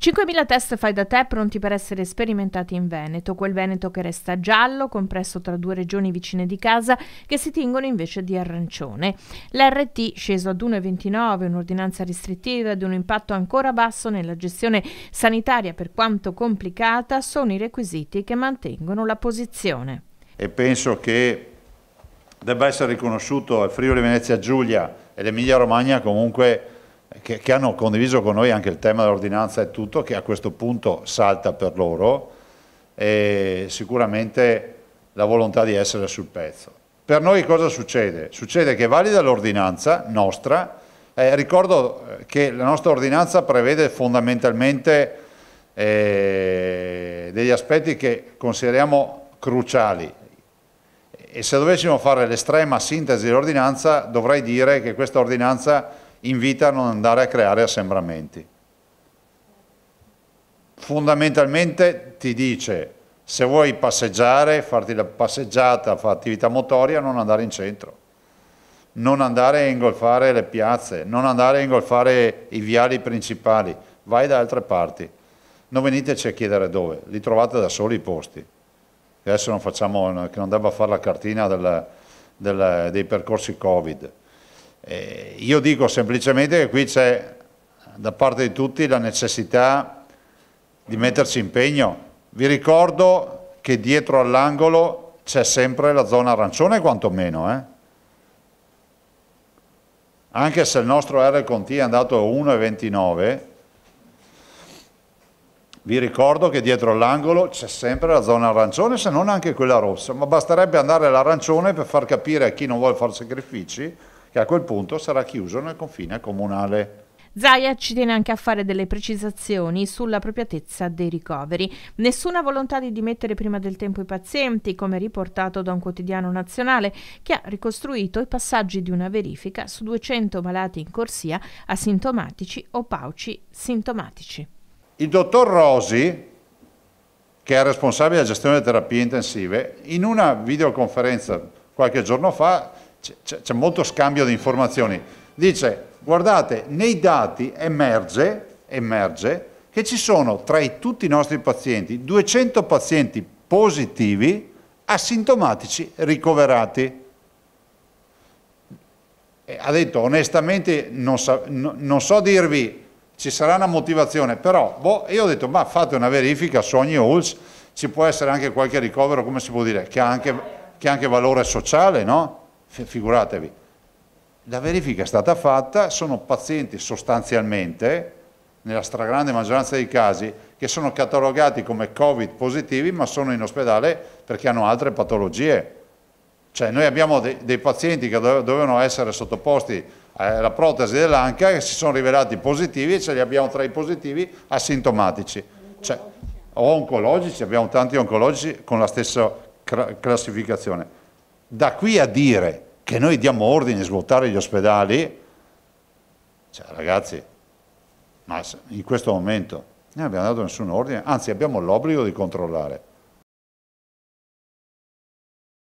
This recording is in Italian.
5.000 test fai da te pronti per essere sperimentati in Veneto, quel Veneto che resta giallo, compresso tra due regioni vicine di casa che si tingono invece di arancione. L'RT sceso ad 1,29, un'ordinanza restrittiva ed un impatto ancora basso nella gestione sanitaria per quanto complicata, sono i requisiti che mantengono la posizione. E penso che debba essere riconosciuto al Friuli Venezia Giulia e l'Emilia Romagna comunque che, che hanno condiviso con noi anche il tema dell'ordinanza e tutto, che a questo punto salta per loro, e sicuramente la volontà di essere sul pezzo. Per noi cosa succede? Succede che valida l'ordinanza nostra, eh, ricordo eh, che la nostra ordinanza prevede fondamentalmente eh, degli aspetti che consideriamo cruciali e se dovessimo fare l'estrema sintesi dell'ordinanza dovrei dire che questa ordinanza invita a non andare a creare assembramenti. Fondamentalmente ti dice se vuoi passeggiare, farti la passeggiata, fare attività motoria, non andare in centro, non andare a ingolfare le piazze, non andare a ingolfare i viali principali, vai da altre parti. Non veniteci a chiedere dove, li trovate da soli i posti. Adesso non facciamo, che non debba fare la cartina del, del, dei percorsi Covid eh, io dico semplicemente che qui c'è da parte di tutti la necessità di metterci impegno. Vi ricordo che dietro all'angolo c'è sempre la zona arancione quantomeno, eh? anche se il nostro R conti è andato a 1,29, vi ricordo che dietro all'angolo c'è sempre la zona arancione, se non anche quella rossa, ma basterebbe andare all'arancione per far capire a chi non vuole fare sacrifici che a quel punto sarà chiuso nel confine comunale. Zaia ci tiene anche a fare delle precisazioni sulla propriatezza dei ricoveri. Nessuna volontà di dimettere prima del tempo i pazienti, come riportato da un quotidiano nazionale che ha ricostruito i passaggi di una verifica su 200 malati in corsia asintomatici o pauci sintomatici. Il dottor Rosi, che è responsabile della gestione delle terapie intensive, in una videoconferenza qualche giorno fa c'è molto scambio di informazioni. Dice, guardate, nei dati emerge, emerge che ci sono tra i, tutti i nostri pazienti 200 pazienti positivi asintomatici ricoverati. E ha detto, onestamente non so, no, non so dirvi, ci sarà una motivazione, però boh, io ho detto, ma fate una verifica su ogni ULS, ci può essere anche qualche ricovero, come si può dire, che ha anche, che ha anche valore sociale, no? figuratevi, la verifica è stata fatta, sono pazienti sostanzialmente, nella stragrande maggioranza dei casi, che sono catalogati come Covid positivi ma sono in ospedale perché hanno altre patologie. Cioè noi abbiamo de dei pazienti che dovevano essere sottoposti eh, alla protesi dell'anca e si sono rivelati positivi e ce li abbiamo tra i positivi asintomatici. Cioè, o oncologici, abbiamo tanti oncologici con la stessa classificazione. Da qui a dire che noi diamo ordine a svuotare gli ospedali, cioè ragazzi, ma in questo momento non abbiamo dato nessun ordine, anzi abbiamo l'obbligo di controllare.